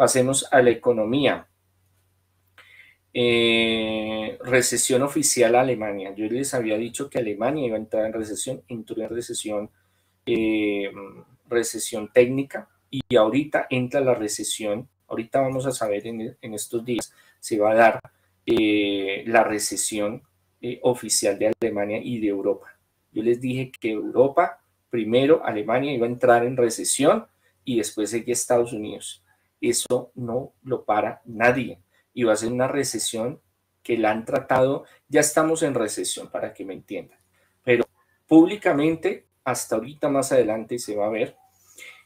Pasemos a la economía. Eh, recesión oficial a Alemania. Yo les había dicho que Alemania iba a entrar en recesión, entró en recesión, eh, recesión técnica y ahorita entra la recesión. Ahorita vamos a saber en, estos días si va a dar eh, la recesión oficial de Alemania y de Europa. Yo les dije que Europa, primero Alemania iba a entrar en recesión y después seguía Estados Unidos. Eso no lo para nadie. Y va a ser una recesión que la han tratado, ya estamos en recesión para que me entiendan. Pero públicamente, hasta ahorita más adelante se va a ver.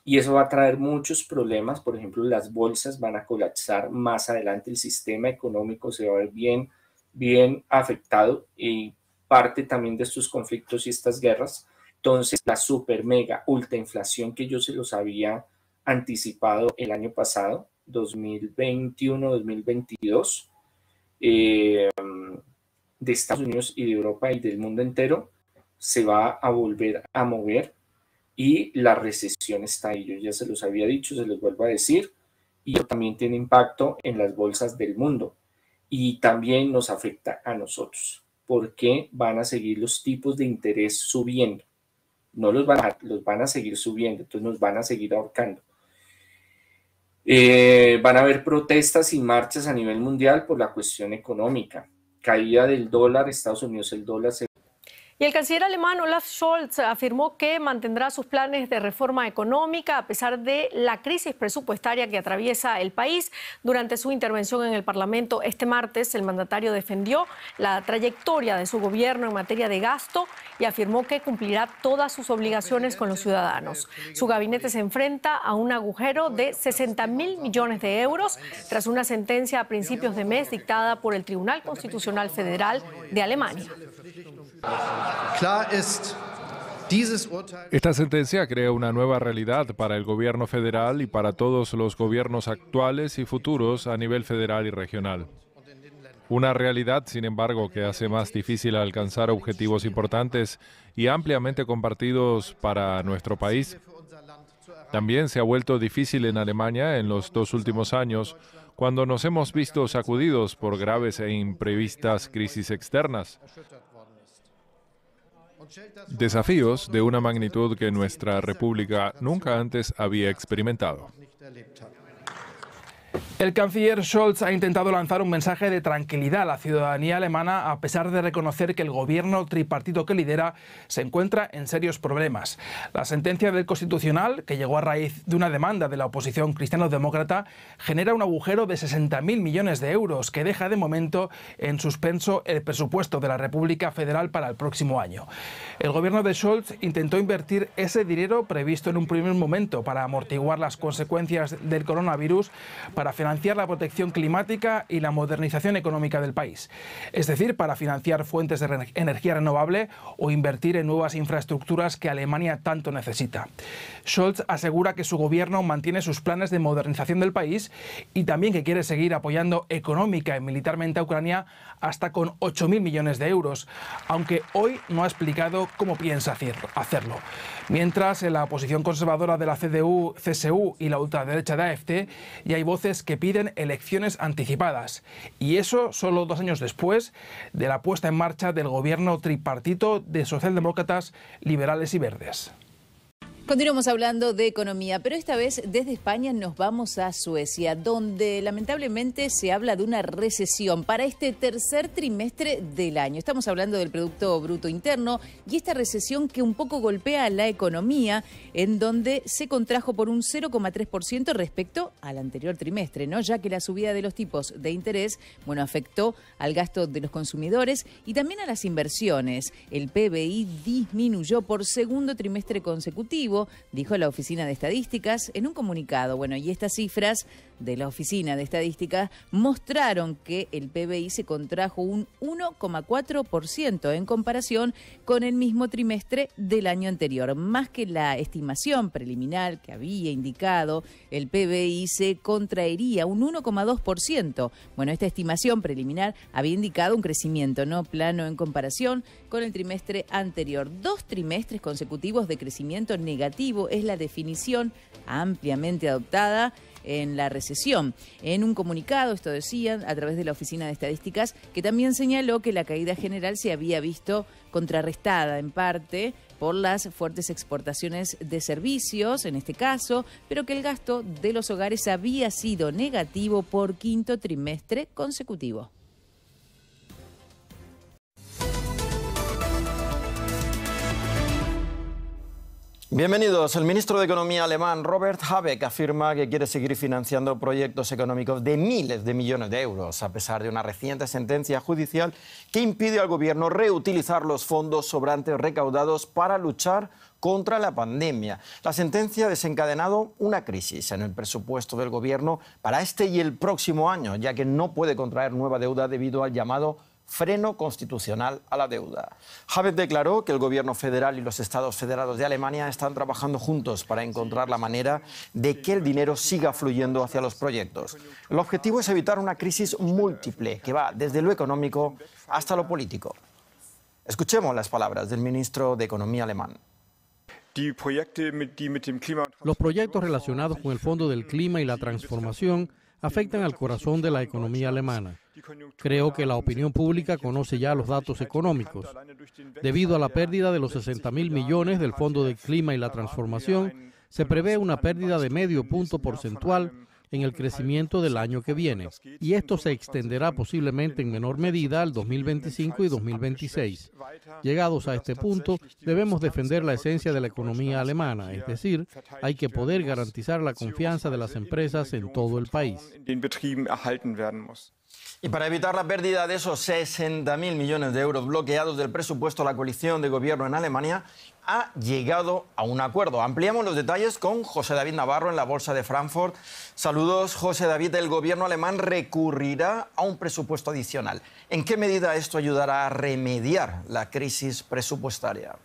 Y eso va a traer muchos problemas. Por ejemplo, las bolsas van a colapsar más adelante. El sistema económico se va a ver bien, bien afectado. Y parte también de estos conflictos y estas guerras. Entonces, la super mega ultra inflación que yo se los había anticipado el año pasado, 2021-2022, eh, de Estados Unidos y de Europa y del mundo entero, se va a volver a mover y la recesión está ahí. Yo ya se los había dicho, se los vuelvo a decir, y también tiene impacto en las bolsas del mundo y también nos afecta a nosotros porque van a seguir los tipos de interés subiendo. No los van a los van a seguir subiendo, entonces nos van a seguir ahorcando. Eh, van a haber protestas y marchas a nivel mundial por la cuestión económica. Caída del dólar, Estados Unidos el dólar se y el canciller alemán Olaf Scholz afirmó que mantendrá sus planes de reforma económica a pesar de la crisis presupuestaria que atraviesa el país. Durante su intervención en el Parlamento este martes, el mandatario defendió la trayectoria de su gobierno en materia de gasto y afirmó que cumplirá todas sus obligaciones con los ciudadanos. Su gabinete se enfrenta a un agujero de 60 mil millones de euros tras una sentencia a principios de mes dictada por el Tribunal Constitucional Federal de Alemania. Esta sentencia crea una nueva realidad para el gobierno federal y para todos los gobiernos actuales y futuros a nivel federal y regional. Una realidad, sin embargo, que hace más difícil alcanzar objetivos importantes y ampliamente compartidos para nuestro país. También se ha vuelto difícil en Alemania en los dos últimos años, cuando nos hemos visto sacudidos por graves e imprevistas crisis externas desafíos de una magnitud que nuestra República nunca antes había experimentado. El canciller Scholz ha intentado lanzar un mensaje de tranquilidad a la ciudadanía alemana a pesar de reconocer que el gobierno tripartito que lidera se encuentra en serios problemas. La sentencia del Constitucional, que llegó a raíz de una demanda de la oposición cristiano-demócrata, genera un agujero de 60.000 millones de euros que deja de momento en suspenso el presupuesto de la República Federal para el próximo año. El gobierno de Scholz intentó invertir ese dinero previsto en un primer momento para amortiguar las consecuencias del coronavirus para financiar la protección climática y la modernización económica del país, es decir, para financiar fuentes de energía renovable o invertir en nuevas infraestructuras que Alemania tanto necesita. Scholz asegura que su gobierno mantiene sus planes de modernización del país y también que quiere seguir apoyando económica y militarmente a Ucrania hasta con 8.000 millones de euros, aunque hoy no ha explicado cómo piensa hacerlo. Mientras, en la oposición conservadora de la CDU, CSU y la ultraderecha de AFT, ya hay voces que piden elecciones anticipadas. Y eso solo dos años después de la puesta en marcha del gobierno tripartito de socialdemócratas, liberales y verdes. Continuamos hablando de economía, pero esta vez desde España nos vamos a Suecia, donde lamentablemente se habla de una recesión para este tercer trimestre del año. Estamos hablando del Producto Bruto Interno y esta recesión que un poco golpea a la economía, en donde se contrajo por un 0,3% respecto al anterior trimestre, ¿no? ya que la subida de los tipos de interés bueno, afectó al gasto de los consumidores y también a las inversiones. El PBI disminuyó por segundo trimestre consecutivo dijo la Oficina de Estadísticas en un comunicado. Bueno, y estas cifras de la Oficina de Estadísticas mostraron que el PBI se contrajo un 1,4% en comparación con el mismo trimestre del año anterior. Más que la estimación preliminar que había indicado, el PBI se contraería un 1,2%. Bueno, esta estimación preliminar había indicado un crecimiento no plano en comparación con el trimestre anterior. Dos trimestres consecutivos de crecimiento negativo es la definición ampliamente adoptada en la recesión. En un comunicado, esto decían, a través de la Oficina de Estadísticas, que también señaló que la caída general se había visto contrarrestada en parte por las fuertes exportaciones de servicios, en este caso, pero que el gasto de los hogares había sido negativo por quinto trimestre consecutivo. Bienvenidos. El ministro de Economía alemán Robert Habeck afirma que quiere seguir financiando proyectos económicos de miles de millones de euros, a pesar de una reciente sentencia judicial que impide al gobierno reutilizar los fondos sobrantes recaudados para luchar contra la pandemia. La sentencia ha desencadenado una crisis en el presupuesto del gobierno para este y el próximo año, ya que no puede contraer nueva deuda debido al llamado freno constitucional a la deuda. Habeck declaró que el gobierno federal y los estados federados de Alemania están trabajando juntos para encontrar la manera de que el dinero siga fluyendo hacia los proyectos. El objetivo es evitar una crisis múltiple que va desde lo económico hasta lo político. Escuchemos las palabras del ministro de Economía alemán. Los proyectos relacionados con el Fondo del Clima y la Transformación afectan al corazón de la economía alemana. Creo que la opinión pública conoce ya los datos económicos. Debido a la pérdida de los 60 mil millones del Fondo de Clima y la Transformación, se prevé una pérdida de medio punto porcentual en el crecimiento del año que viene, y esto se extenderá posiblemente en menor medida al 2025 y 2026. Llegados a este punto, debemos defender la esencia de la economía alemana, es decir, hay que poder garantizar la confianza de las empresas en todo el país. Y para evitar la pérdida de esos 60.000 millones de euros bloqueados del presupuesto, la coalición de gobierno en Alemania ha llegado a un acuerdo. Ampliamos los detalles con José David Navarro en la Bolsa de Frankfurt. Saludos, José David. El gobierno alemán recurrirá a un presupuesto adicional. ¿En qué medida esto ayudará a remediar la crisis presupuestaria?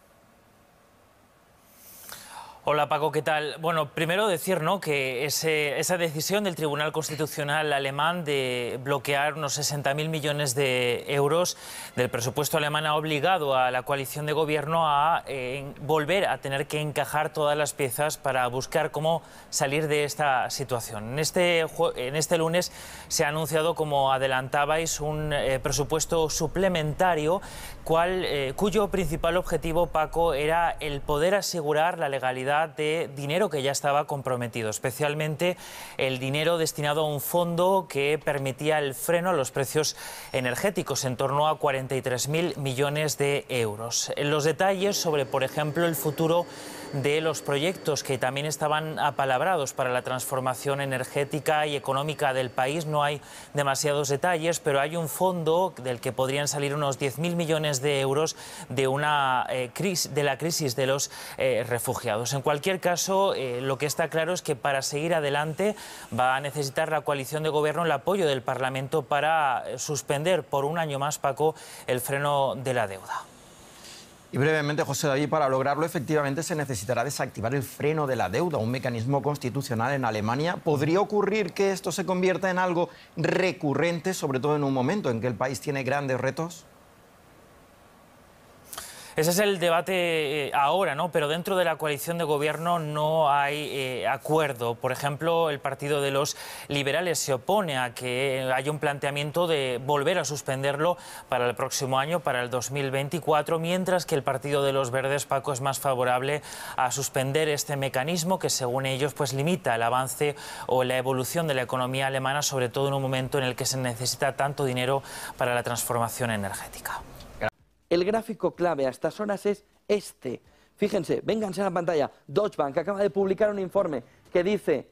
Hola Paco, ¿qué tal? Bueno, primero decir ¿no? que esa decisión del Tribunal Constitucional alemán de bloquear unos 60.000 millones de euros del presupuesto alemán ha obligado a la coalición de gobierno a eh, volver a tener que encajar todas las piezas para buscar cómo salir de esta situación. En este, en este lunes se ha anunciado, como adelantabais, un eh, presupuesto suplementario cual, eh, cuyo principal objetivo, Paco, era el poder asegurar la legalidad de dinero que ya estaba comprometido, especialmente el dinero destinado a un fondo que permitía el freno a los precios energéticos, en torno a 43.000 millones de euros. Los detalles sobre, por ejemplo, el futuro de los proyectos que también estaban apalabrados para la transformación energética y económica del país. No hay demasiados detalles, pero hay un fondo del que podrían salir unos 10.000 millones de euros de, una, eh, crisis, de la crisis de los eh, refugiados. En cualquier caso, eh, lo que está claro es que para seguir adelante va a necesitar la coalición de gobierno el apoyo del Parlamento para suspender por un año más, Paco, el freno de la deuda. Y brevemente, José David, para lograrlo efectivamente se necesitará desactivar el freno de la deuda, un mecanismo constitucional en Alemania. ¿Podría ocurrir que esto se convierta en algo recurrente, sobre todo en un momento en que el país tiene grandes retos? Ese es el debate eh, ahora, ¿no? Pero dentro de la coalición de gobierno no hay eh, acuerdo. Por ejemplo, el Partido de los Liberales se opone a que haya un planteamiento de volver a suspenderlo para el próximo año, para el 2024, mientras que el Partido de los Verdes, Paco, es más favorable a suspender este mecanismo que, según ellos, pues limita el avance o la evolución de la economía alemana, sobre todo en un momento en el que se necesita tanto dinero para la transformación energética el gráfico clave a estas horas es este. Fíjense, vénganse a la pantalla. Deutsche Bank acaba de publicar un informe que dice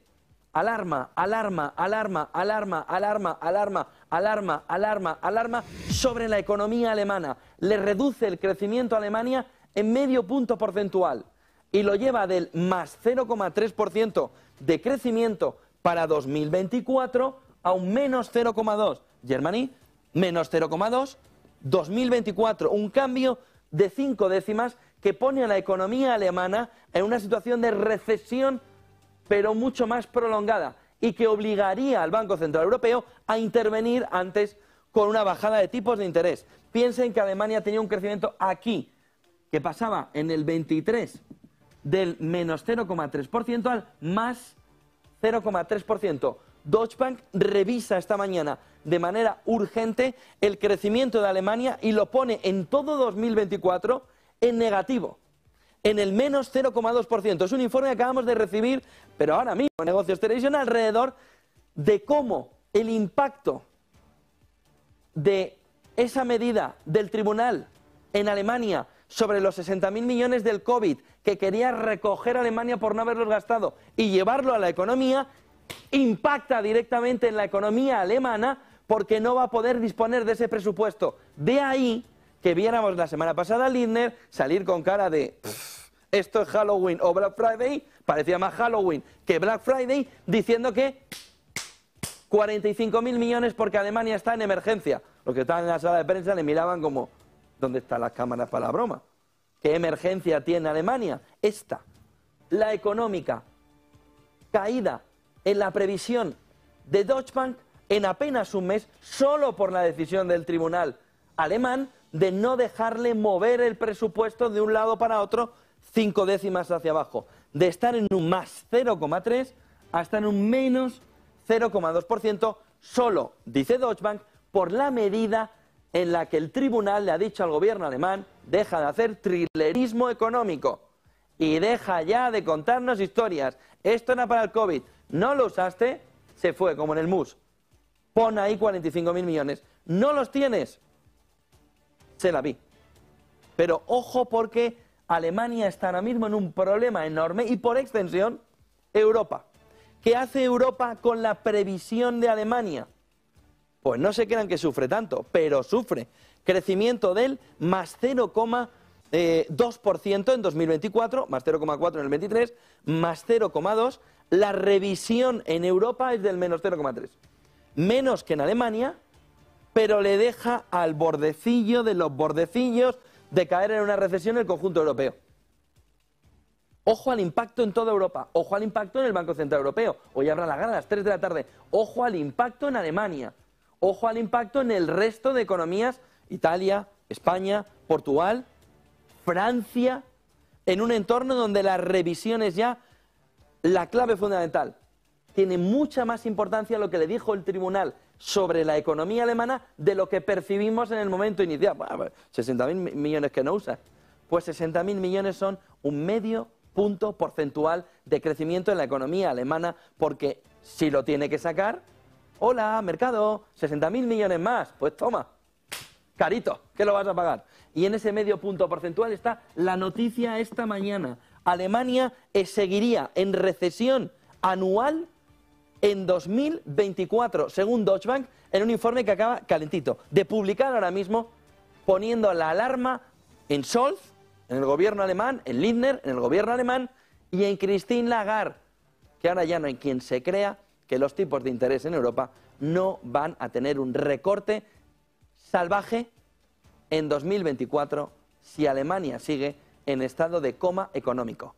alarma, alarma, alarma, alarma, alarma, alarma, alarma, alarma, alarma sobre la economía alemana. Le reduce el crecimiento a Alemania en medio punto porcentual y lo lleva del más 0,3% de crecimiento para 2024 a un menos 0,2. Germany, menos 0,2 2024, un cambio de cinco décimas que pone a la economía alemana en una situación de recesión, pero mucho más prolongada, y que obligaría al Banco Central Europeo a intervenir antes con una bajada de tipos de interés. Piensen que Alemania tenía un crecimiento aquí, que pasaba en el 23 del menos 0,3% al más 0,3%. Deutsche Bank revisa esta mañana de manera urgente el crecimiento de Alemania y lo pone en todo 2024 en negativo, en el menos 0,2%. Es un informe que acabamos de recibir, pero ahora mismo, Negocios Televisión, alrededor de cómo el impacto de esa medida del tribunal en Alemania sobre los 60.000 millones del COVID que quería recoger Alemania por no haberlos gastado y llevarlo a la economía impacta directamente en la economía alemana porque no va a poder disponer de ese presupuesto. De ahí que viéramos la semana pasada a Lindner salir con cara de esto es Halloween o Black Friday, parecía más Halloween que Black Friday, diciendo que 45.000 millones porque Alemania está en emergencia. Los que estaban en la sala de prensa le miraban como, ¿dónde están las cámaras para la broma? ¿Qué emergencia tiene Alemania? Esta, la económica, caída en la previsión de Deutsche Bank en apenas un mes, solo por la decisión del tribunal alemán de no dejarle mover el presupuesto de un lado para otro cinco décimas hacia abajo, de estar en un más 0,3 ...hasta en un menos 0,2%, solo, dice Deutsche Bank, por la medida en la que el tribunal le ha dicho al gobierno alemán, deja de hacer trilerismo económico y deja ya de contarnos historias. Esto era para el COVID, no lo usaste, se fue, como en el MUS. Pon ahí 45.000 millones. No los tienes. Se la vi. Pero ojo porque Alemania está ahora mismo en un problema enorme y por extensión Europa. ¿Qué hace Europa con la previsión de Alemania? Pues no se crean que sufre tanto, pero sufre. Crecimiento del más 0,2% eh, en 2024, más 0,4 en el 23, más 0,2 la revisión en Europa es del menos 0,3. Menos que en Alemania, pero le deja al bordecillo de los bordecillos de caer en una recesión el conjunto europeo. Ojo al impacto en toda Europa, ojo al impacto en el Banco Central Europeo. Hoy habrá la gana a las 3 de la tarde. Ojo al impacto en Alemania, ojo al impacto en el resto de economías, Italia, España, Portugal, Francia, en un entorno donde las revisiones ya la clave fundamental. Tiene mucha más importancia lo que le dijo el tribunal sobre la economía alemana de lo que percibimos en el momento inicial. 60.000 pues, millones que no usas. Pues 60.000 millones son un medio punto porcentual de crecimiento en la economía alemana, porque si lo tiene que sacar, hola, mercado, 60.000 millones más, pues toma, carito, ¿qué lo vas a pagar? Y en ese medio punto porcentual está la noticia esta mañana, Alemania eh, seguiría en recesión anual en 2024, según Deutsche Bank, en un informe que acaba calentito, de publicar ahora mismo, poniendo la alarma en Scholz, en el gobierno alemán, en Lindner, en el gobierno alemán, y en Christine Lagarde, que ahora ya no hay quien se crea que los tipos de interés en Europa no van a tener un recorte salvaje en 2024 si Alemania sigue en estado de coma económico.